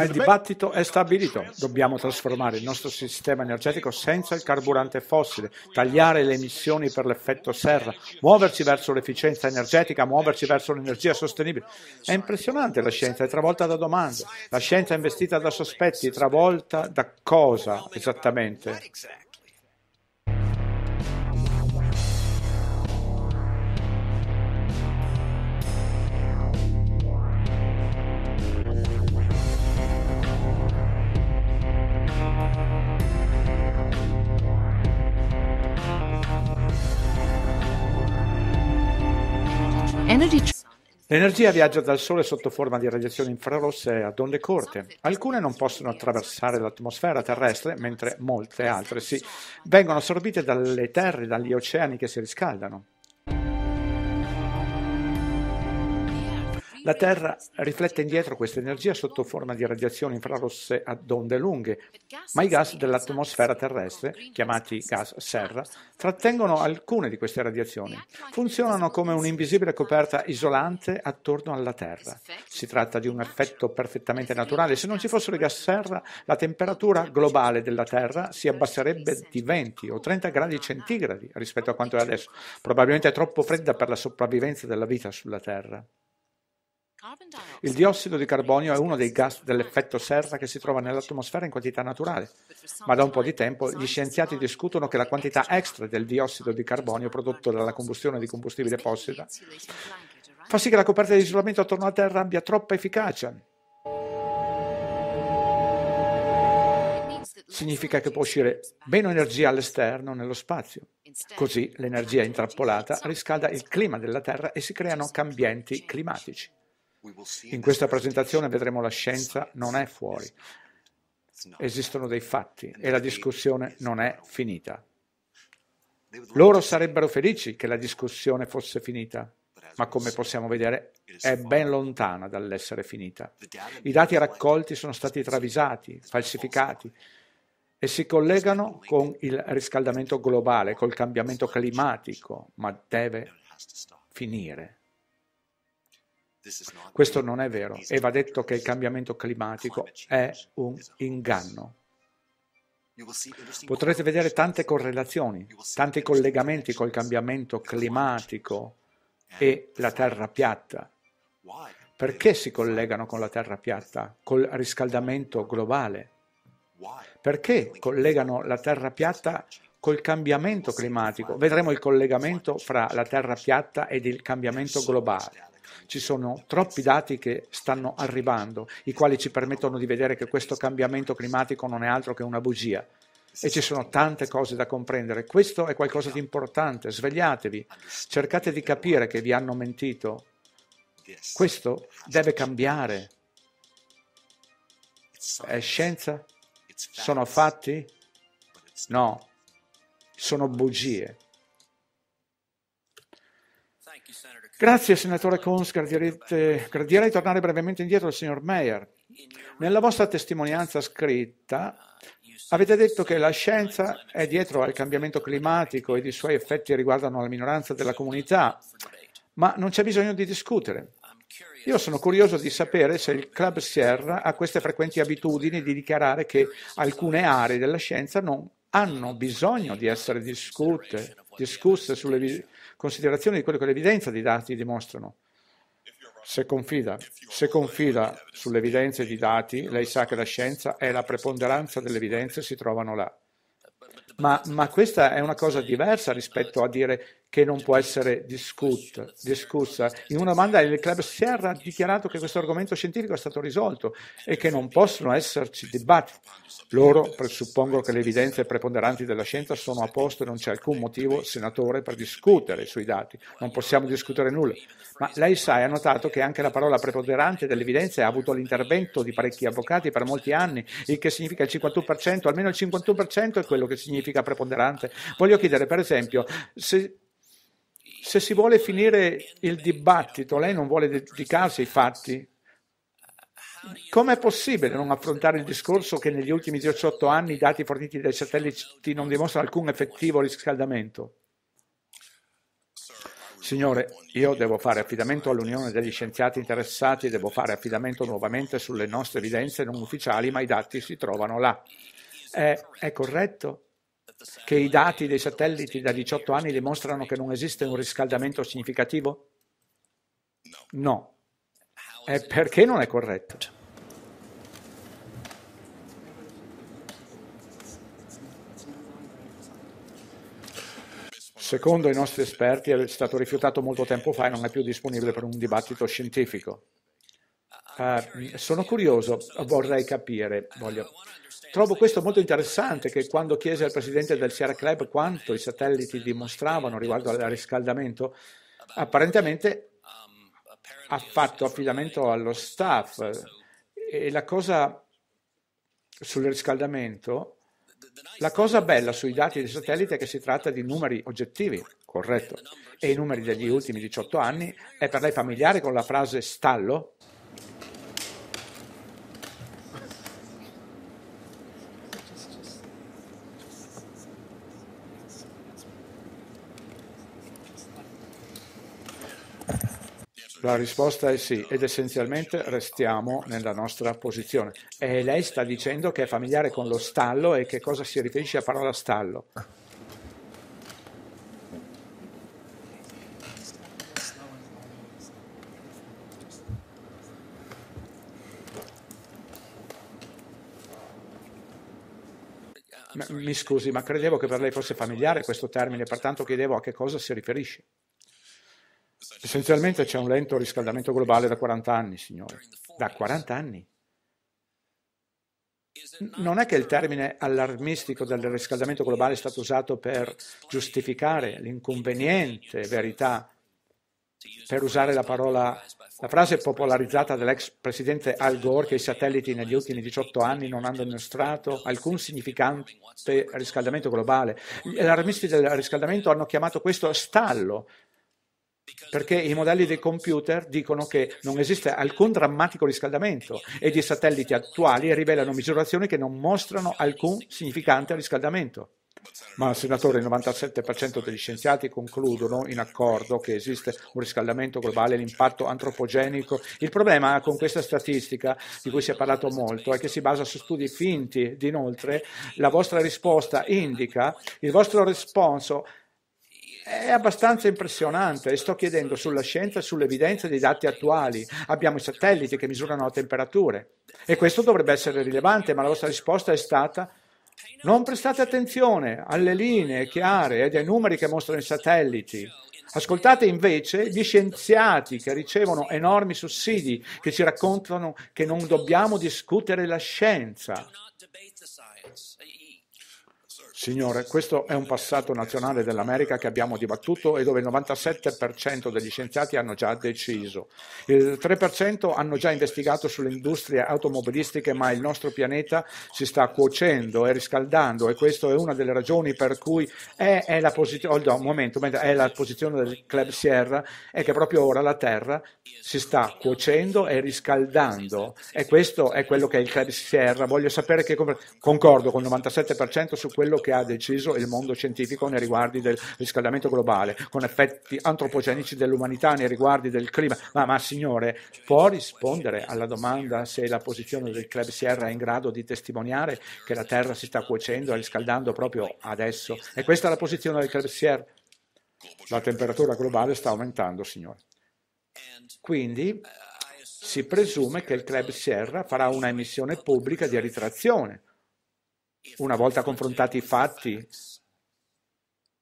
ma il dibattito è stabilito. Dobbiamo trasformare il nostro sistema energetico senza il carburante fossile, tagliare le emissioni per l'effetto serra, muoverci verso l'efficienza energetica, muoverci verso l'energia sostenibile. È impressionante la scienza, è travolta da domande. La scienza è investita da sospetti, travolta da cosa esattamente? L'energia viaggia dal Sole sotto forma di radiazioni infrarosse ad onde corte. Alcune non possono attraversare l'atmosfera terrestre, mentre molte altre sì. Vengono assorbite dalle terre, dagli oceani che si riscaldano. La Terra riflette indietro questa energia sotto forma di radiazioni infrarosse ad onde lunghe, ma i gas dell'atmosfera terrestre, chiamati gas serra, trattengono alcune di queste radiazioni. Funzionano come un'invisibile coperta isolante attorno alla Terra. Si tratta di un effetto perfettamente naturale. Se non ci fossero i gas serra, la temperatura globale della Terra si abbasserebbe di 20 o 30 gradi centigradi rispetto a quanto è adesso. Probabilmente è troppo fredda per la sopravvivenza della vita sulla Terra. Il diossido di carbonio è uno dei gas dell'effetto serra che si trova nell'atmosfera in quantità naturale, ma da un po' di tempo gli scienziati discutono che la quantità extra del diossido di carbonio prodotto dalla combustione di combustibile fossile fa sì che la coperta di isolamento attorno alla Terra abbia troppa efficacia. Significa che può uscire meno energia all'esterno nello spazio. Così l'energia intrappolata riscalda il clima della Terra e si creano cambiamenti climatici. In questa presentazione vedremo la scienza non è fuori, esistono dei fatti e la discussione non è finita. Loro sarebbero felici che la discussione fosse finita, ma come possiamo vedere è ben lontana dall'essere finita. I dati raccolti sono stati travisati, falsificati e si collegano con il riscaldamento globale, col cambiamento climatico, ma deve finire. Questo non è vero e va detto che il cambiamento climatico è un inganno. Potrete vedere tante correlazioni, tanti collegamenti col cambiamento climatico e la terra piatta. Perché si collegano con la terra piatta? Col riscaldamento globale? Perché collegano la terra piatta col cambiamento climatico? Vedremo il collegamento fra la terra piatta ed il cambiamento globale. Ci sono troppi dati che stanno arrivando, i quali ci permettono di vedere che questo cambiamento climatico non è altro che una bugia. E ci sono tante cose da comprendere. Questo è qualcosa di importante. Svegliatevi, cercate di capire che vi hanno mentito. Questo deve cambiare. È scienza? Sono fatti? No, sono bugie. Thank you, Senator. Grazie senatore Kunz, gradirei, gradirei tornare brevemente indietro al signor Meyer. Nella vostra testimonianza scritta avete detto che la scienza è dietro al cambiamento climatico ed i suoi effetti riguardano la minoranza della comunità, ma non c'è bisogno di discutere. Io sono curioso di sapere se il Club Sierra ha queste frequenti abitudini di dichiarare che alcune aree della scienza non hanno bisogno di essere discute, discusse sulle visioni considerazione di quello che l'evidenza dei dati dimostrano. Se confida, se confida sulle evidenze di dati, lei sa che la scienza è la preponderanza delle evidenze si trovano là. Ma, ma, questa è una cosa diversa rispetto a dire che non può essere discut, discussa. In una domanda il Club Sierra ha dichiarato che questo argomento scientifico è stato risolto e che non possono esserci dibattiti loro presuppongono che le evidenze preponderanti della scienza sono a posto e non c'è alcun motivo, senatore, per discutere sui dati. Non possiamo discutere nulla. Ma lei sa e ha notato che anche la parola preponderante delle evidenze ha avuto l'intervento di parecchi avvocati per molti anni, il che significa il 51%, almeno il 51% è quello che significa preponderante. Voglio chiedere, per esempio, se se si vuole finire il dibattito, lei non vuole dedicarsi ai fatti, Com'è possibile non affrontare il discorso che negli ultimi 18 anni i dati forniti dai satelliti non dimostrano alcun effettivo riscaldamento? Signore, io devo fare affidamento all'Unione degli scienziati interessati, devo fare affidamento nuovamente sulle nostre evidenze non ufficiali, ma i dati si trovano là. È, è corretto che i dati dei satelliti da 18 anni dimostrano che non esiste un riscaldamento significativo? No è perché non è corretto. Secondo i nostri esperti è stato rifiutato molto tempo fa e non è più disponibile per un dibattito scientifico. Uh, sono curioso, vorrei capire, voglio, Trovo questo molto interessante che quando chiese al presidente del Sierra Club quanto i satelliti dimostravano riguardo al riscaldamento, apparentemente ha fatto affidamento allo staff e la cosa sul riscaldamento, la cosa bella sui dati del satellite è che si tratta di numeri oggettivi, corretto, e i numeri degli ultimi 18 anni, è per lei familiare con la frase stallo? La risposta è sì, ed essenzialmente restiamo nella nostra posizione. E lei sta dicendo che è familiare con lo stallo e che cosa si riferisce a parola stallo? Mi scusi, ma credevo che per lei fosse familiare questo termine, pertanto chiedevo a che cosa si riferisce. Essenzialmente c'è un lento riscaldamento globale da 40 anni, signore. Da 40 anni. Non è che il termine allarmistico del riscaldamento globale è stato usato per giustificare l'inconveniente verità, per usare la, parola, la frase popolarizzata dall'ex presidente Al Gore che i satelliti negli ultimi 18 anni non hanno dimostrato alcun significante riscaldamento globale. Gli allarmisti del riscaldamento hanno chiamato questo stallo perché i modelli dei computer dicono che non esiste alcun drammatico riscaldamento ed i satelliti attuali rivelano misurazioni che non mostrano alcun significante riscaldamento. Ma, senatore, il 97% degli scienziati concludono in accordo che esiste un riscaldamento globale, l'impatto antropogenico. Il problema con questa statistica, di cui si è parlato molto, è che si basa su studi finti. Inoltre, la vostra risposta indica il vostro responso è abbastanza impressionante e sto chiedendo sulla scienza e sull'evidenza dei dati attuali. Abbiamo i satelliti che misurano temperature e questo dovrebbe essere rilevante, ma la vostra risposta è stata non prestate attenzione alle linee chiare e ai numeri che mostrano i satelliti. Ascoltate invece gli scienziati che ricevono enormi sussidi, che ci raccontano che non dobbiamo discutere la scienza. Signore, questo è un passato nazionale dell'America che abbiamo dibattuto e dove il 97% degli scienziati hanno già deciso. Il 3% hanno già investigato sulle industrie automobilistiche, ma il nostro pianeta si sta cuocendo e riscaldando e questa è una delle ragioni per cui è, è, la, posiz- oh, no, momento, è la posizione del Club Sierra è che proprio ora la Terra si sta cuocendo e riscaldando e questo è quello che è il Club Sierra. Voglio sapere che concordo con il 97% su quello che che ha deciso il mondo scientifico nei riguardi del riscaldamento globale, con effetti antropogenici dell'umanità nei riguardi del clima. Ma, ma signore, può rispondere alla domanda se la posizione del Club Sierra è in grado di testimoniare che la Terra si sta cuocendo e riscaldando proprio adesso? E questa è la posizione del Club Sierra? La temperatura globale sta aumentando, signore. Quindi si presume che il Club Sierra farà una emissione pubblica di ritrazione una volta confrontati i fatti,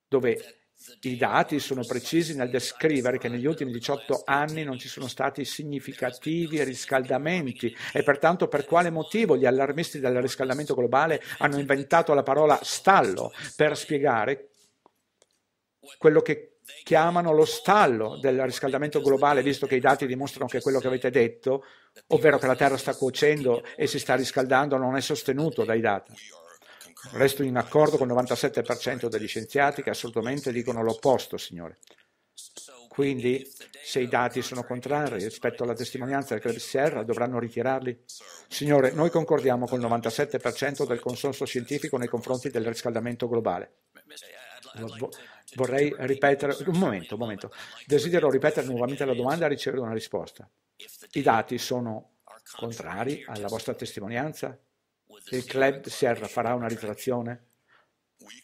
dove i dati sono precisi nel descrivere che negli ultimi 18 anni non ci sono stati significativi riscaldamenti e pertanto per quale motivo gli allarmisti del riscaldamento globale hanno inventato la parola stallo per spiegare quello che chiamano lo stallo del riscaldamento globale, visto che i dati dimostrano che quello che avete detto, ovvero che la Terra sta cuocendo e si sta riscaldando, non è sostenuto dai dati. Resto in accordo con il 97% degli scienziati che assolutamente dicono l'opposto, Signore. Quindi, se i dati sono contrari rispetto alla testimonianza del Credit Sierra, dovranno ritirarli? Signore, noi concordiamo con il 97% del consenso scientifico nei confronti del riscaldamento globale. Vorrei ripetere, un momento, un momento. Desidero ripetere nuovamente la domanda e ricevere una risposta. I dati sono contrari alla vostra testimonianza? Il club Sierra farà una riflessione?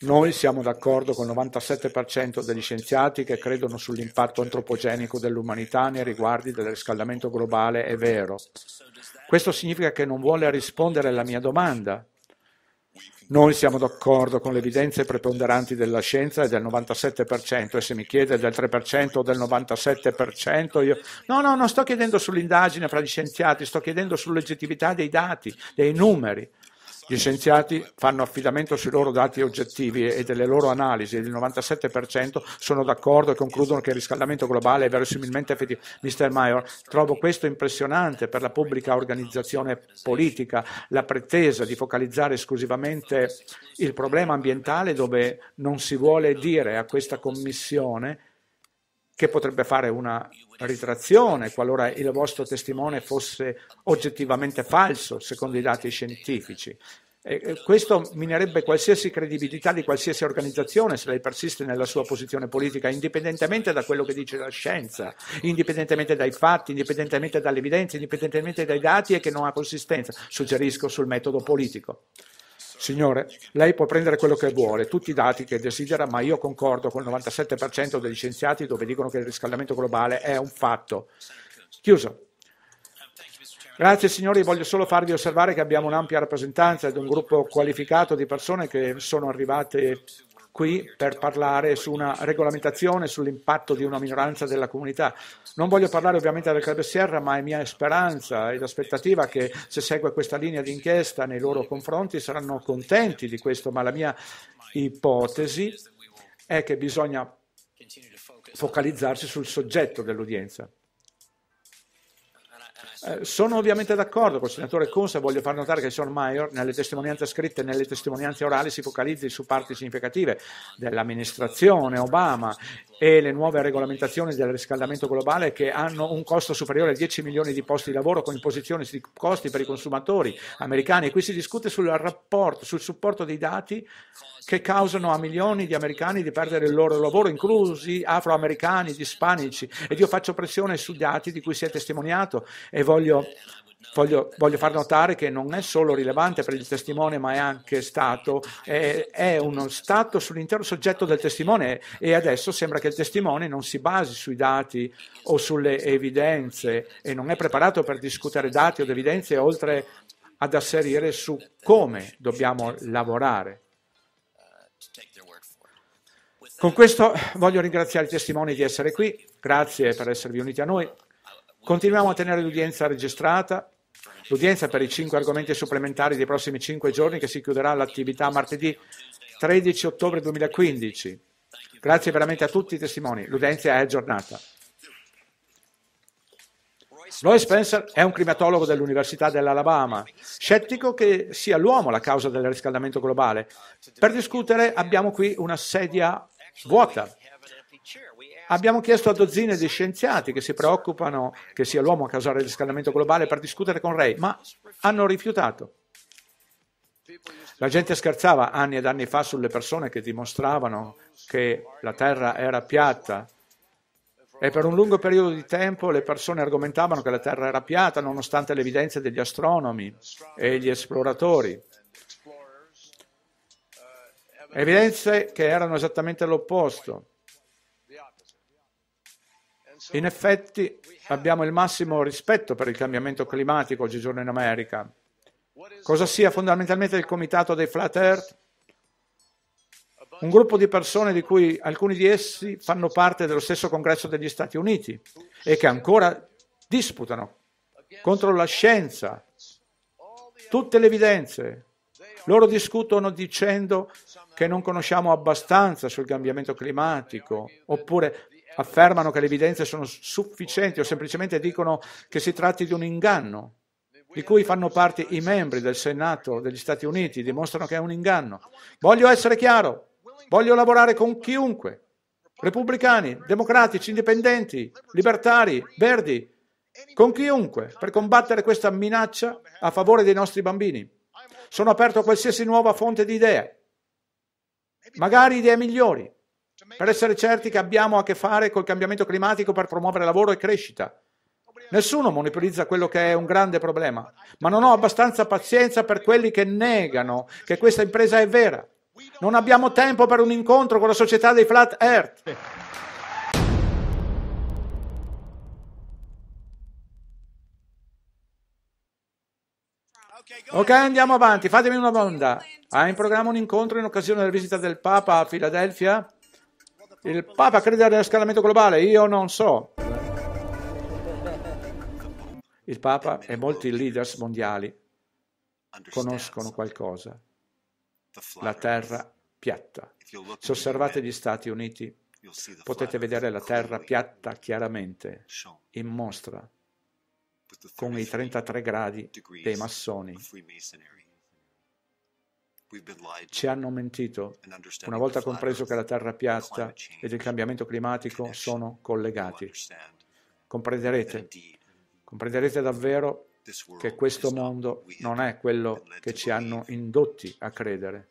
Noi siamo d'accordo con il 97% degli scienziati che credono sull'impatto antropogenico dell'umanità nei riguardi del riscaldamento globale, è vero. Questo significa che non vuole rispondere alla mia domanda. Noi siamo d'accordo con le evidenze preponderanti della scienza e del 97% e se mi chiede del 3% o del 97% io... No, no, non sto chiedendo sull'indagine fra gli scienziati, sto chiedendo sull'oggettività dei dati, dei numeri. Gli scienziati fanno affidamento sui loro dati oggettivi e delle loro analisi ed il 97% sono d'accordo e concludono che il riscaldamento globale è verosimilmente effettivo. Mr. Mayor, trovo questo impressionante per la pubblica organizzazione politica, la pretesa di focalizzare esclusivamente il problema ambientale dove non si vuole dire a questa Commissione che potrebbe fare una ritrazione qualora il vostro testimone fosse oggettivamente falso secondo i dati scientifici. E questo minerebbe qualsiasi credibilità di qualsiasi organizzazione se lei persiste nella sua posizione politica, indipendentemente da quello che dice la scienza, indipendentemente dai fatti, indipendentemente dalle evidenze, indipendentemente dai dati e che non ha consistenza, suggerisco sul metodo politico. Signore, lei può prendere quello che vuole, tutti i dati che desidera, ma io concordo con il 97% degli scienziati dove dicono che il riscaldamento globale è un fatto. Chiuso. Grazie signori, voglio solo farvi osservare che abbiamo un'ampia rappresentanza di un gruppo qualificato di persone che sono arrivate qui per parlare su una regolamentazione sull'impatto di una minoranza della comunità. Non voglio parlare ovviamente del Club Sierra, ma è mia speranza ed aspettativa che se segue questa linea di inchiesta nei loro confronti saranno contenti di questo, ma la mia ipotesi è che bisogna focalizzarsi sul soggetto dell'udienza. Eh, sono ovviamente d'accordo col senatore Consa, voglio far notare che il signor Sormaior nelle testimonianze scritte e nelle testimonianze orali si focalizzi su parti significative dell'amministrazione Obama e le nuove regolamentazioni del riscaldamento globale che hanno un costo superiore a 10 milioni di posti di lavoro con imposizioni di costi per i consumatori americani. E qui si discute sul rapporto, sul supporto dei dati che causano a milioni di americani di perdere il loro lavoro, inclusi afroamericani, ispanici. Ed io faccio pressione sui dati di cui si è testimoniato e voglio Voglio, voglio, far notare che non è solo rilevante per il testimone, ma è anche stato, è, è, uno stato sull'intero soggetto del testimone e adesso sembra che il testimone non si basi sui dati o sulle evidenze e non è preparato per discutere dati o evidenze oltre ad asserire su come dobbiamo lavorare. Con questo voglio ringraziare i testimoni di essere qui, grazie per esservi uniti a noi. Continuiamo a tenere l'udienza registrata, l'udienza per i cinque argomenti supplementari dei prossimi cinque giorni che si chiuderà l'attività martedì 13 ottobre 2015. Grazie veramente a tutti i testimoni, l'udienza è aggiornata. Lloyd Spencer è un climatologo dell'Università dell'Alabama, scettico che sia l'uomo la causa del riscaldamento globale. Per discutere abbiamo qui una sedia vuota. Abbiamo chiesto a dozzine di scienziati che si preoccupano che sia l'uomo a causare il riscaldamento globale per discutere con Ray, ma hanno rifiutato. La gente scherzava anni ed anni fa sulle persone che dimostravano che la Terra era piatta e per un lungo periodo di tempo le persone argomentavano che la Terra era piatta nonostante le evidenze degli astronomi e gli esploratori. Evidenze che erano esattamente l'opposto. In effetti abbiamo il massimo rispetto per il cambiamento climatico oggigiorno in America. Cosa sia fondamentalmente il comitato dei Flat Earth? un gruppo di persone di cui alcuni di essi fanno parte dello stesso congresso degli Stati Uniti e che ancora disputano contro la scienza, tutte le evidenze. Loro discutono dicendo che non conosciamo abbastanza sul cambiamento climatico, oppure affermano che le evidenze sono sufficienti o semplicemente dicono che si tratti di un inganno, di cui fanno parte i membri del Senato degli Stati Uniti, dimostrano che è un inganno. Voglio essere chiaro, Voglio lavorare con chiunque, repubblicani, democratici, indipendenti, libertari, verdi, con chiunque, per combattere questa minaccia a favore dei nostri bambini. Sono aperto a qualsiasi nuova fonte di idee, magari idee migliori, per essere certi che abbiamo a che fare col cambiamento climatico per promuovere lavoro e crescita. Nessuno monopolizza quello che è un grande problema, ma non ho abbastanza pazienza per quelli che negano che questa impresa è vera non abbiamo tempo per un incontro con la società dei Flat Earth. Ok, andiamo avanti, fatemi una domanda. Ha in programma un incontro in occasione della visita del Papa a Filadelfia? Il Papa crede al riscaldamento globale, io non so. Il Papa e molti leaders mondiali conoscono qualcosa la terra piatta. Se osservate gli Stati Uniti potete vedere la terra piatta chiaramente in mostra con i 33 gradi dei massoni. Ci hanno mentito una volta compreso che la terra piatta ed il cambiamento climatico sono collegati. Comprenderete, comprenderete davvero che questo mondo non è quello che ci hanno indotti a credere.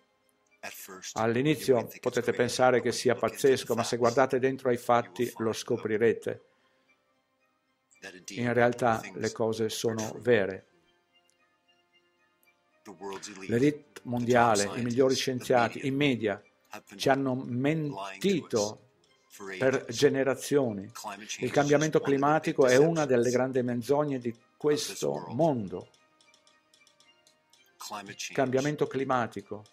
All'inizio potete pensare che sia pazzesco, ma se guardate dentro ai fatti lo scoprirete. In realtà le cose sono vere. L'elite mondiale, i migliori scienziati, i media ci hanno mentito per generazioni. Il cambiamento climatico è una delle grandi menzogne di tutti questo mondo. Cambiamento climatico.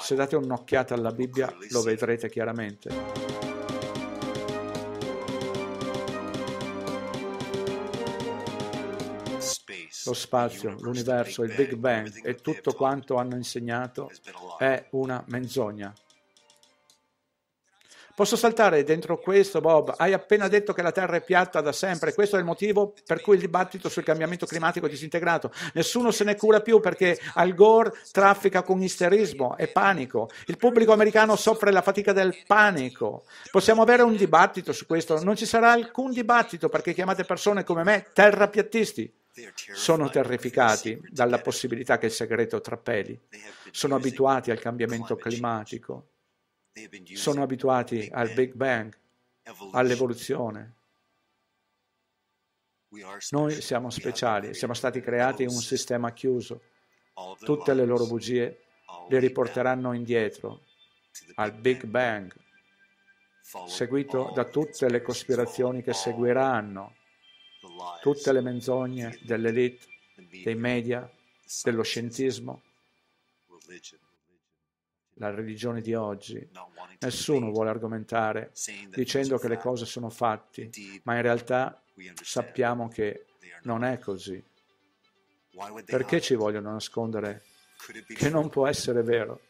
Se date un'occhiata alla Bibbia lo vedrete chiaramente. lo spazio, l'universo, il Big Bang e tutto quanto hanno insegnato è una menzogna. Posso saltare dentro questo, Bob? Hai appena detto che la Terra è piatta da sempre. Questo è il motivo per cui il dibattito sul cambiamento climatico è disintegrato. Nessuno se ne cura più perché Al Gore traffica con isterismo e panico. Il pubblico americano soffre la fatica del panico. Possiamo avere un dibattito su questo? Non ci sarà alcun dibattito perché chiamate persone come me terrapiattisti. Sono terrificati dalla possibilità che il segreto trappeli. Sono abituati al cambiamento climatico sono abituati al Big Bang, all'evoluzione. Noi siamo speciali, siamo stati creati in un sistema chiuso. Tutte le loro bugie le riporteranno indietro al Big Bang, seguito da tutte le cospirazioni che seguiranno, tutte le menzogne dell'elite, dei media, dello scientismo, la religione di oggi. Nessuno vuole argomentare dicendo che le cose sono fatti, ma in realtà sappiamo che non è così. Perché ci vogliono nascondere che non può essere vero?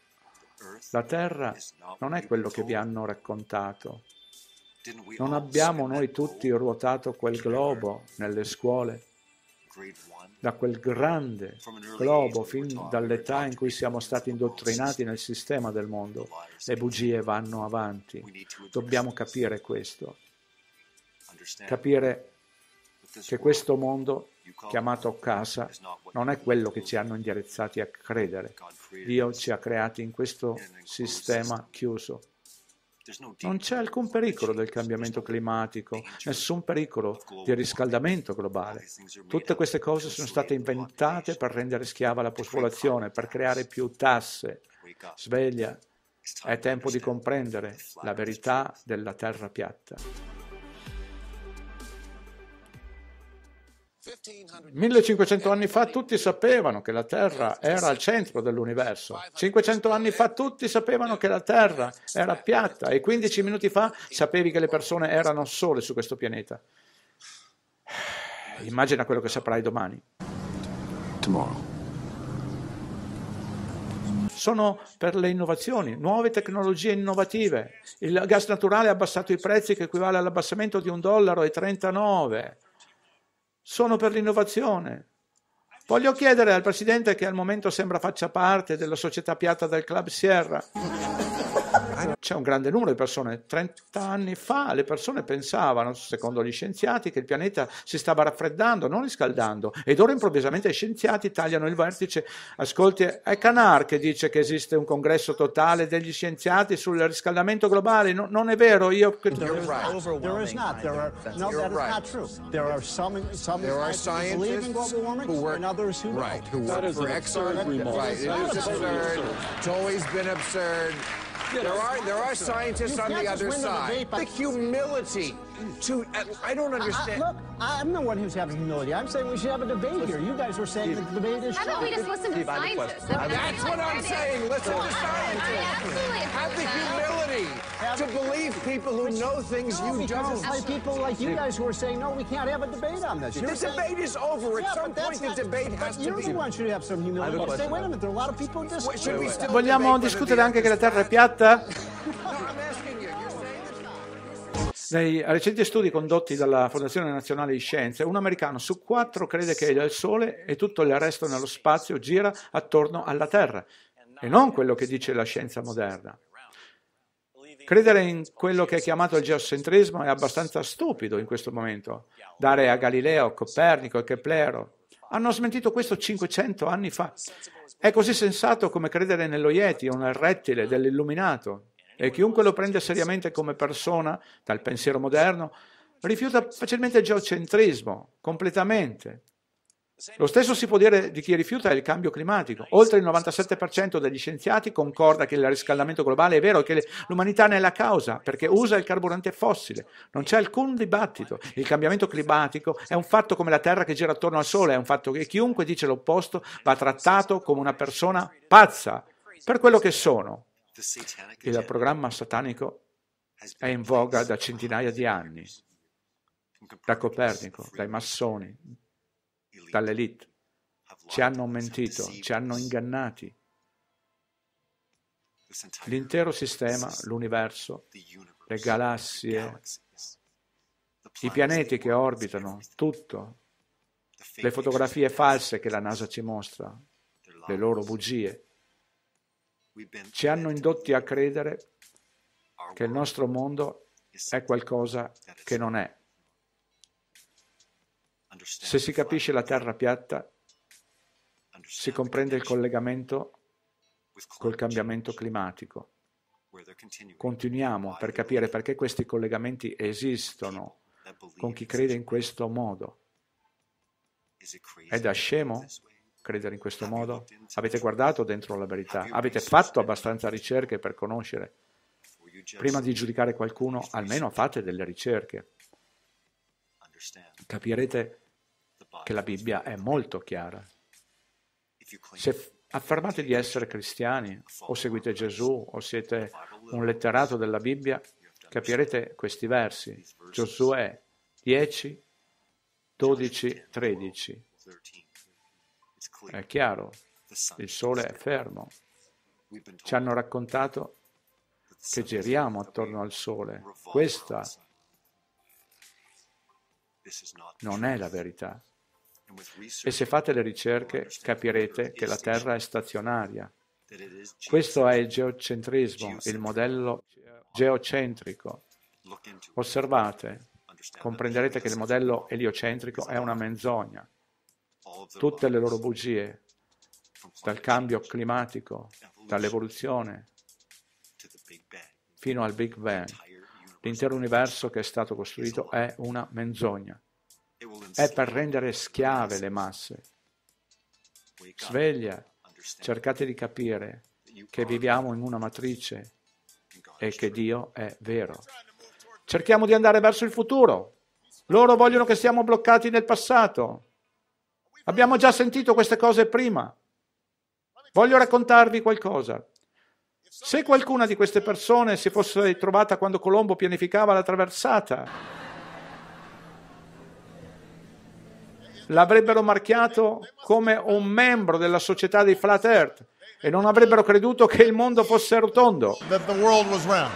La terra non è quello che vi hanno raccontato. Non abbiamo noi tutti ruotato quel globo nelle scuole? da quel grande globo fin dall'età in cui siamo stati indottrinati nel sistema del mondo. Le bugie vanno avanti. Dobbiamo capire questo. Capire che questo mondo chiamato casa non è quello che ci hanno indirizzati a credere. Dio ci ha creati in questo sistema chiuso non c'è alcun pericolo del cambiamento climatico, nessun pericolo di riscaldamento globale. Tutte queste cose sono state inventate per rendere schiava la popolazione, per creare più tasse. Sveglia, è tempo di comprendere la verità della terra piatta. 1500 anni fa tutti sapevano che la Terra era al centro dell'universo. 500 anni fa tutti sapevano che la Terra era piatta e 15 minuti fa sapevi che le persone erano sole su questo pianeta. Immagina quello che saprai domani. Tomorrow sono per le innovazioni, nuove tecnologie innovative. Il gas naturale ha abbassato i prezzi che equivale all'abbassamento di un dollaro e 39 sono per l'innovazione. Voglio chiedere al Presidente che al momento sembra faccia parte della società piatta del Club Sierra. Italia cioè, cioè, c'è un grande numero di persone. 30 anni fa le persone pensavano, secondo gli scienziati, che il pianeta si stava raffreddando, non riscaldando, ed ora improvvisamente gli scienziati tagliano il vertice. Ascolti, è Canar che dice che esiste un congresso totale degli scienziati sul riscaldamento globale. No, non è vero, io... credo che... right. There is not. There are, no, that is right. not who in global warming who work, and others who right, don't. Who work that for Exxon. Right. It absurd. It's always been absurd. There are, there are scientists on the other side. The humility uh, I, don't understand. look, I'm the one who's having humility. I'm saying we should have a debate listen, here. You guys were saying Steve, the debate is. How about we just listen to Steve, scientists? I mean, that's what I'm saying. Listen to scientists. Have the humility have to believe people who know things no, you don't. It's like people like you guys who are saying, no, we can't have a debate on this. You're the debate is over. At yeah, some point, not, the debate has to be. You're the one should have some humility. Say, wait a minute, there are a lot of people who disagree. Vogliamo discutere anche che la Terra è piatta? Nei recenti studi condotti dalla Fondazione Nazionale di Scienze, un americano su quattro crede che il Sole e tutto il resto nello spazio gira attorno alla Terra, e non quello che dice la scienza moderna. Credere in quello che è chiamato il geocentrismo è abbastanza stupido in questo momento. Dare a Galileo, Copernico e Keplero hanno smentito questo 500 anni fa. È così sensato come credere nello Yeti o nel rettile dell'illuminato. E chiunque lo prende seriamente come persona dal pensiero moderno rifiuta facilmente il geocentrismo, completamente. Lo stesso si può dire di chi rifiuta il cambio climatico. Oltre il 97% degli scienziati concorda che il riscaldamento globale è vero e che l'umanità ne è la causa, perché usa il carburante fossile. Non c'è alcun dibattito. Il cambiamento climatico è un fatto come la Terra che gira attorno al Sole, è un fatto che chiunque dice l'opposto va trattato come una persona pazza, per quello che sono. Il programma satanico è in voga da centinaia di anni, da Copernico, dai massoni, dall'elite. Ci hanno mentito, ci hanno ingannati. L'intero sistema, l'universo, le galassie, i pianeti che orbitano, tutto, le fotografie false che la NASA ci mostra, le loro bugie, ci hanno indotti a credere che il nostro mondo è qualcosa che non è. Se si capisce la terra piatta, si comprende il collegamento col cambiamento climatico. Continuiamo per capire perché questi collegamenti esistono con chi crede in questo modo. È da scemo credere in questo modo? Avete guardato dentro la verità? Avete fatto abbastanza ricerche per conoscere? Prima di giudicare qualcuno, almeno fate delle ricerche. Capirete che la Bibbia è molto chiara. Se affermate di essere cristiani, o seguite Gesù, o siete un letterato della Bibbia, capirete questi versi. Giosuè 10, 12, 13 è chiaro, il sole è fermo. Ci hanno raccontato che giriamo attorno al sole. Questa non è la verità. E se fate le ricerche capirete che la Terra è stazionaria. Questo è il geocentrismo, il modello geocentrico. Osservate, comprenderete che il modello eliocentrico è una menzogna tutte le loro bugie, dal cambio climatico, dall'evoluzione, fino al Big Bang. L'intero universo che è stato costruito è una menzogna. È per rendere schiave le masse. Sveglia, cercate di capire che viviamo in una matrice e che Dio è vero. Cerchiamo di andare verso il futuro. Loro vogliono che siamo bloccati nel passato. Abbiamo già sentito queste cose prima. Voglio raccontarvi qualcosa. Se qualcuna di queste persone si fosse trovata quando Colombo pianificava la traversata, l'avrebbero marchiato come un membro della società dei Flat Earth e non avrebbero creduto che il mondo fosse rotondo. That the world was round.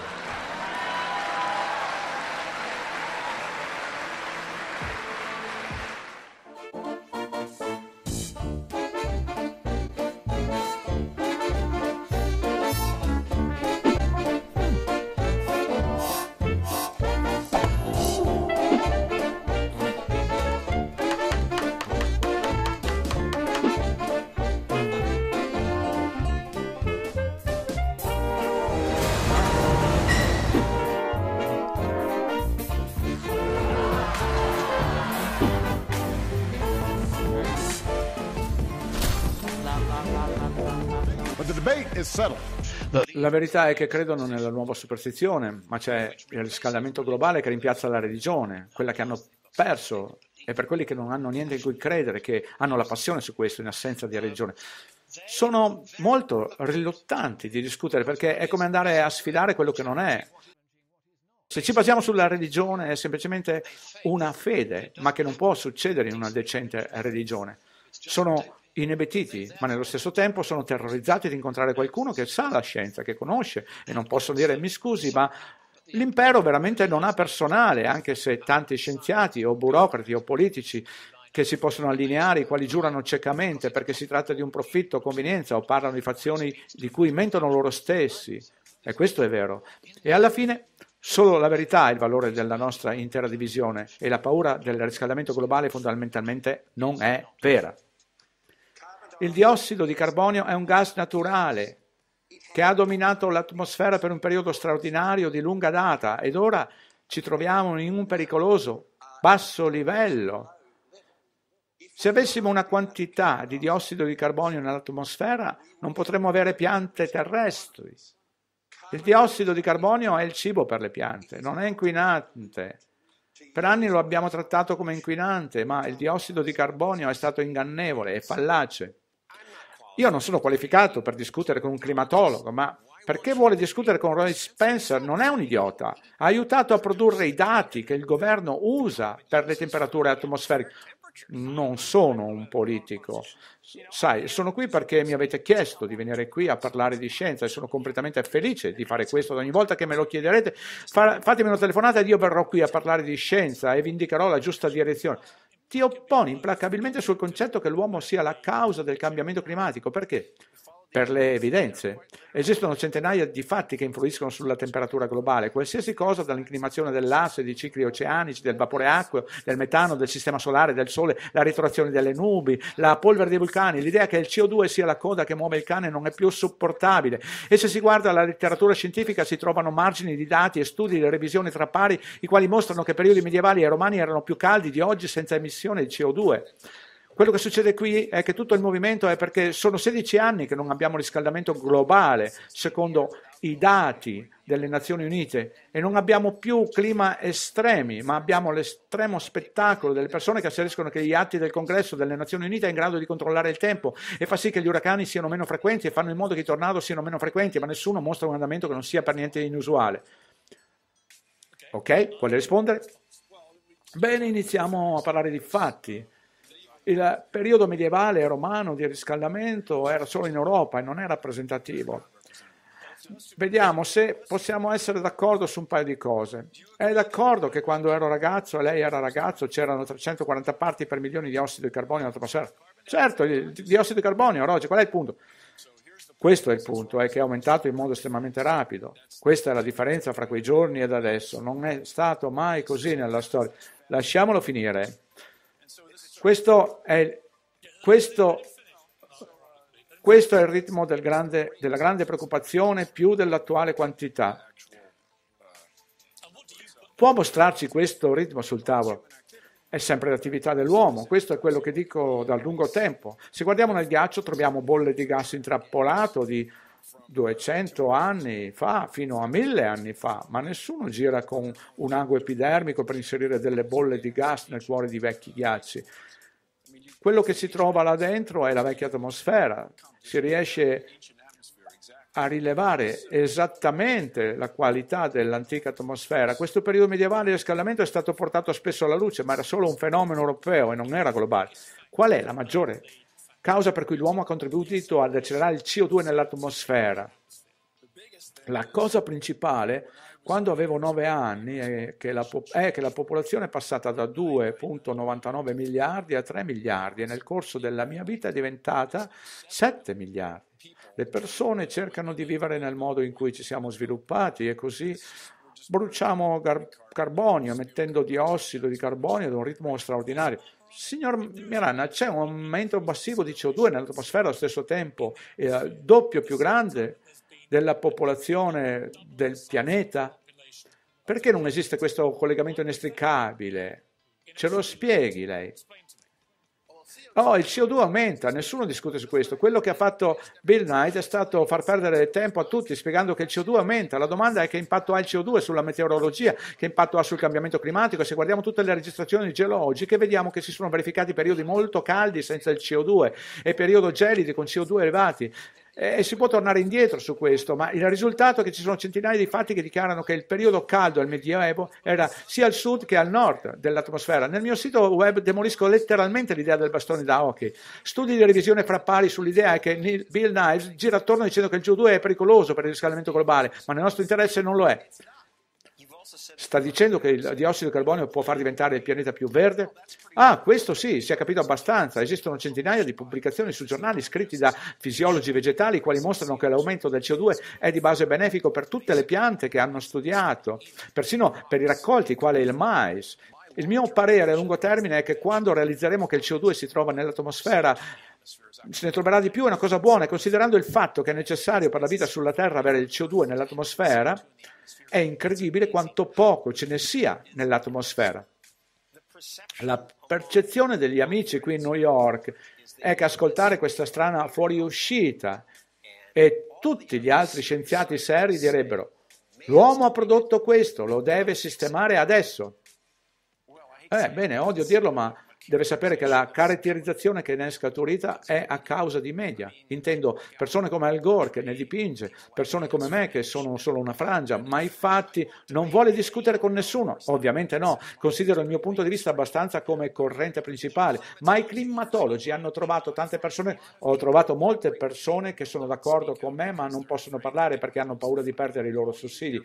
La verità è che credono nella nuova superstizione, ma c'è il riscaldamento globale che rimpiazza la religione, quella che hanno perso, e per quelli che non hanno niente in cui credere, che hanno la passione su questo in assenza di religione. Sono molto riluttanti di discutere perché è come andare a sfidare quello che non è. Se ci basiamo sulla religione è semplicemente una fede, ma che non può succedere in una decente religione. Sono inebetiti, ma nello stesso tempo sono terrorizzati di incontrare qualcuno che sa la scienza, che conosce e non possono dire mi scusi, ma l'impero veramente non ha personale, anche se tanti scienziati o burocrati o politici che si possono allineare, i quali giurano ciecamente perché si tratta di un profitto o convenienza o parlano di fazioni di cui mentono loro stessi. E questo è vero. E alla fine Solo la verità è il valore della nostra intera divisione e la paura del riscaldamento globale fondamentalmente non è vera. Il diossido di carbonio è un gas naturale che ha dominato l'atmosfera per un periodo straordinario di lunga data ed ora ci troviamo in un pericoloso basso livello. Se avessimo una quantità di diossido di carbonio nell'atmosfera non potremmo avere piante terrestri. Il diossido di carbonio è il cibo per le piante, non è inquinante. Per anni lo abbiamo trattato come inquinante, ma il diossido di carbonio è stato ingannevole e fallace. Io non sono qualificato per discutere con un climatologo, ma perché vuole discutere con Roy Spencer? Non è un idiota. Ha aiutato a produrre i dati che il governo usa per le temperature atmosferiche. Non sono un politico. Sai, sono qui perché mi avete chiesto di venire qui a parlare di scienza e sono completamente felice di fare questo. Ogni volta che me lo chiederete, fatemi una telefonata ed io verrò qui a parlare di scienza e vi indicherò la giusta direzione ti opponi implacabilmente sul concetto che l'uomo sia la causa del cambiamento climatico. Perché? per le evidenze. Esistono centinaia di fatti che influiscono sulla temperatura globale, qualsiasi cosa dall'inclinazione dell'asse, dei cicli oceanici, del vapore acqueo, del metano, del sistema solare, del sole, la ritrazione delle nubi, la polvere dei vulcani, l'idea che il CO2 sia la coda che muove il cane non è più sopportabile. E se si guarda la letteratura scientifica si trovano margini di dati e studi di revisione tra pari, i quali mostrano che periodi medievali e romani erano più caldi di oggi senza emissione di CO2. Quello che succede qui è che tutto il movimento è perché sono 16 anni che non abbiamo riscaldamento globale, secondo i dati delle Nazioni Unite, e non abbiamo più clima estremi, ma abbiamo l'estremo spettacolo delle persone che asseriscono che gli atti del Congresso delle Nazioni Unite è in grado di controllare il tempo e fa sì che gli uragani siano meno frequenti e fanno in modo che i tornado siano meno frequenti, ma nessuno mostra un andamento che non sia per niente inusuale. Ok? Vuole rispondere? Bene, iniziamo a parlare di fatti il periodo medievale romano di riscaldamento era solo in Europa e non è rappresentativo. Vediamo se possiamo essere d'accordo su un paio di cose. È d'accordo che quando ero ragazzo e lei era ragazzo c'erano 340 parti per milione di ossido di carbonio nell'atmosfera? Certo, di ossido di carbonio, Roger, qual è il punto? Questo è il punto, è che è aumentato in modo estremamente rapido. Questa è la differenza fra quei giorni ed adesso. Non è stato mai così nella storia. Lasciamolo finire. Questo è, questo, questo è il ritmo del grande, della grande preoccupazione più dell'attuale quantità. Può mostrarci questo ritmo sul tavolo? È sempre l'attività dell'uomo, questo è quello che dico da lungo tempo. Se guardiamo nel ghiaccio troviamo bolle di gas intrappolato, di 200 anni fa fino a 1000 anni fa, ma nessuno gira con un ago epidermico per inserire delle bolle di gas nel cuore di vecchi ghiacci. Quello che si trova là dentro è la vecchia atmosfera, si riesce a rilevare esattamente la qualità dell'antica atmosfera. Questo periodo medievale di riscaldamento è stato portato spesso alla luce, ma era solo un fenomeno europeo e non era globale. Qual è la maggiore causa per cui l'uomo ha contribuito ad accelerare il CO2 nell'atmosfera. La cosa principale, quando avevo 9 anni, è che, la, è che la popolazione è passata da 2,99 miliardi a 3 miliardi e nel corso della mia vita è diventata 7 miliardi. Le persone cercano di vivere nel modo in cui ci siamo sviluppati e così bruciamo gar- carbonio, mettendo diossido di carbonio ad un ritmo straordinario. Signor Mirana, c'è un aumento massivo di CO2 nell'atmosfera allo stesso tempo, eh, doppio più grande della popolazione del pianeta? Perché non esiste questo collegamento inestricabile? Ce lo spieghi lei? Oh, il CO2 aumenta, nessuno discute su questo. Quello che ha fatto Bill Knight è stato far perdere tempo a tutti spiegando che il CO2 aumenta. La domanda è che impatto ha il CO2 sulla meteorologia, che impatto ha sul cambiamento climatico. Se guardiamo tutte le registrazioni geologiche vediamo che si sono verificati periodi molto caldi senza il CO2 e periodi gelidi con CO2 elevati. E si può tornare indietro su questo, ma il risultato è che ci sono centinaia di fatti che dichiarano che il periodo caldo del Medioevo era sia al sud che al nord dell'atmosfera. Nel mio sito web demolisco letteralmente l'idea del bastone da hockey. Studi di revisione fra pari sull'idea è che Bill Niles gira attorno dicendo che il CO2 è pericoloso per il riscaldamento globale, ma nel nostro interesse non lo è. Sta dicendo che il diossido di carbonio può far diventare il pianeta più verde? Ah, questo sì, si è capito abbastanza. Esistono centinaia di pubblicazioni su giornali scritti da fisiologi vegetali, quali mostrano che l'aumento del CO2 è di base benefico per tutte le piante che hanno studiato, persino per i raccolti, quale il mais. Il mio parere a lungo termine è che quando realizzeremo che il CO2 si trova nell'atmosfera, se ne troverà di più, è una cosa buona, considerando il fatto che è necessario per la vita sulla Terra avere il CO2 nell'atmosfera, è incredibile quanto poco ce ne sia nell'atmosfera. La percezione degli amici qui in New York è che ascoltare questa strana fuoriuscita e tutti gli altri scienziati seri direbbero l'uomo ha prodotto questo, lo deve sistemare adesso. Eh, bene, odio dirlo, ma deve sapere che la caratterizzazione che ne è scaturita è a causa di media. Intendo persone come Al Gore che ne dipinge, persone come me che sono solo una frangia, ma i fatti non vuole discutere con nessuno. Ovviamente no, considero il mio punto di vista abbastanza come corrente principale, ma i climatologi hanno trovato tante persone, ho trovato molte persone che sono d'accordo con me ma non possono parlare perché hanno paura di perdere i loro sussidi.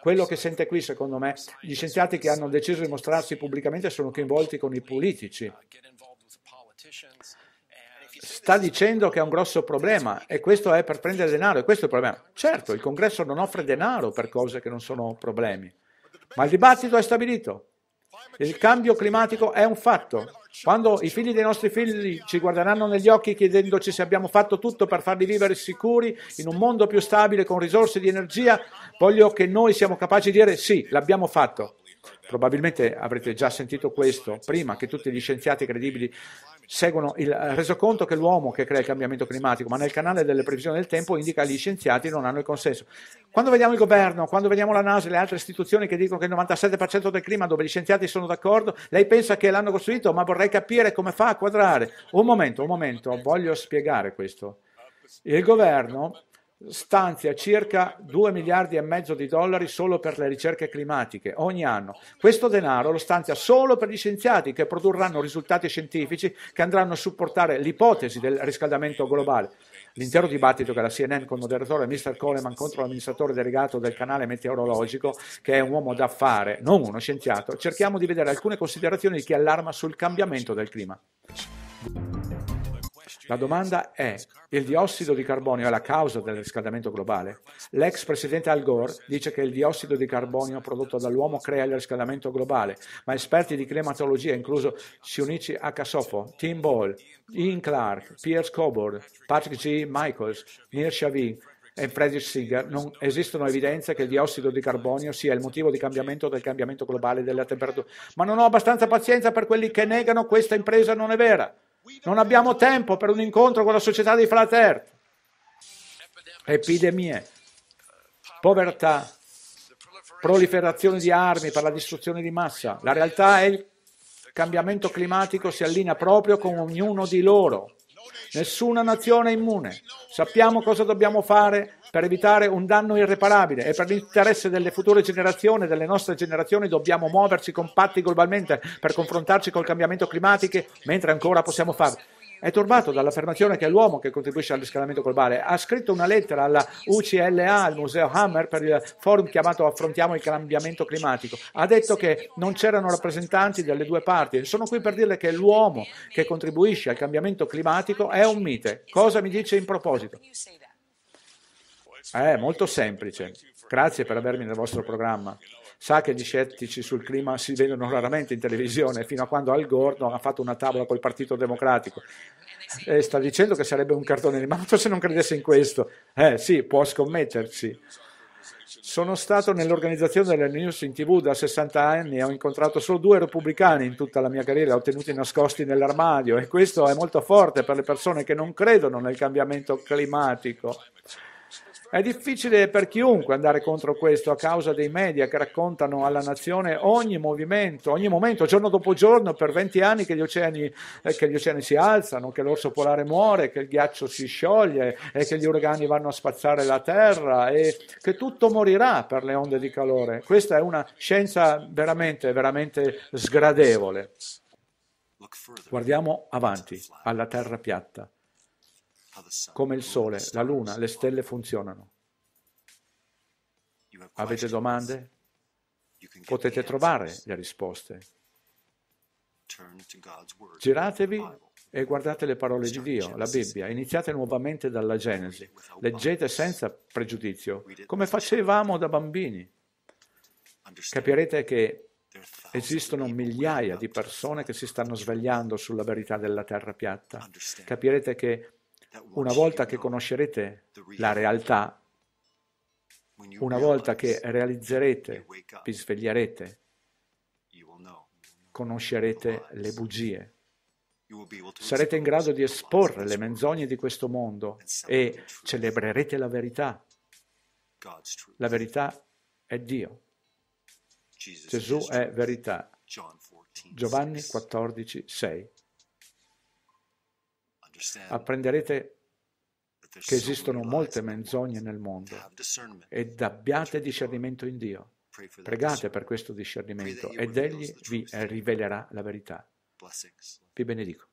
Quello che sente qui, secondo me, gli scienziati che hanno deciso di mostrarsi pubblicamente sono coinvolti con i politici. Uh, Sta dicendo che è un grosso problema e questo è per prendere denaro e questo è il problema. Certo, il congresso non offre denaro per cose che non sono problemi, ma il dibattito è stabilito. Il cambio climatico è un fatto quando i figli dei nostri figli ci guarderanno negli occhi chiedendoci se abbiamo fatto tutto per farli vivere sicuri in un mondo più stabile con risorse di energia, voglio che noi siamo capaci di dire sì, l'abbiamo fatto. Probabilmente avrete già sentito questo prima che tutti gli scienziati credibili seguono il resoconto che l'uomo che crea il cambiamento climatico, ma nel canale delle previsioni del tempo indica gli scienziati non hanno il consenso. Quando vediamo il governo, quando vediamo la NASA e le altre istituzioni che dicono che il 97% del clima dove gli scienziati sono d'accordo, lei pensa che l'hanno costruito, ma vorrei capire come fa a quadrare. Un momento, un momento, voglio spiegare questo. Il governo stanzia circa 2 miliardi e mezzo di dollari solo per le ricerche climatiche ogni anno. Questo denaro lo stanzia solo per gli scienziati che produrranno risultati scientifici che andranno a supportare l'ipotesi del riscaldamento globale. L'intero dibattito che la CNN con il moderatore Mr. Coleman contro l'amministratore delegato del canale meteorologico, che è un uomo d'affare, non uno scienziato, cerchiamo di vedere alcune considerazioni di chi allarma sul cambiamento del clima. La domanda è, il diossido di carbonio è la causa del riscaldamento globale? L'ex presidente Al Gore dice che il diossido di carbonio prodotto dall'uomo crea il riscaldamento globale, ma esperti di climatologia, incluso Siunichi Akasofo, Tim Boyle, Ian Clark, Pierce Coburn, Patrick G. Michaels, Nir Shavin, e Friedrich Singer non esistono evidenze che il diossido di carbonio sia il motivo di cambiamento del cambiamento globale della temperatura. Ma non ho abbastanza pazienza per quelli che negano questa impresa non è vera. Non abbiamo tempo per un incontro con la società dei Flat Epidemie, povertà, proliferazione di armi per la distruzione di massa. La realtà è il cambiamento climatico si allinea proprio con ognuno di loro. Nessuna nazione è immune. Sappiamo cosa dobbiamo fare per evitare un danno irreparabile e per l'interesse delle future generazioni, delle nostre generazioni, dobbiamo muoverci compatti globalmente per confrontarci col cambiamento climatico mentre ancora possiamo farlo è turbato dall'affermazione che l'uomo che contribuisce all'escalamento globale ha scritto una lettera alla UCLA, al Museo Hammer, per il forum chiamato Affrontiamo il cambiamento climatico. Ha detto che non c'erano rappresentanti delle due parti. Sono qui per dirle che l'uomo che contribuisce al cambiamento climatico è un mite. Cosa mi dice in proposito? È molto semplice. Grazie per avermi nel vostro programma sa che gli scettici sul clima si vedono raramente in televisione, fino a quando Al Gore ha fatto una tavola col Partito Democratico. E sta dicendo che sarebbe un cartone animato se non credesse in questo. Eh sì, può scommetterci. Sono stato nell'organizzazione delle news in tv da 60 anni e ho incontrato solo due repubblicani in tutta la mia carriera, ottenuti nascosti nell'armadio e questo è molto forte per le persone che non credono nel cambiamento climatico. È difficile per chiunque andare contro questo a causa dei media che raccontano alla nazione ogni movimento, ogni momento, giorno dopo giorno, per 20 anni che gli oceani, eh, che gli oceani si alzano, che l'orso polare muore, che il ghiaccio si scioglie e che gli uragani vanno a spazzare la terra e che tutto morirà per le onde di calore. Questa è una scienza veramente, veramente sgradevole. Guardiamo avanti alla terra piatta. Come il Sole, la Luna, le stelle funzionano. Avete domande? Potete trovare le risposte. Giratevi e guardate le parole di Dio, la Bibbia, iniziate nuovamente dalla Genesi, leggete senza pregiudizio, come facevamo da bambini. Capirete che esistono migliaia di persone che si stanno svegliando sulla verità della terra piatta, capirete che una volta che conoscerete la realtà, una volta che realizzerete, vi sveglierete, conoscerete le bugie. Sarete in grado di esporre le menzogne di questo mondo e celebrerete la verità. La verità è Dio. Gesù è verità. Giovanni 14, 6 apprenderete che esistono molte menzogne nel mondo ed abbiate discernimento in Dio. Pregate per questo discernimento ed Egli vi rivelerà la verità. Vi benedico.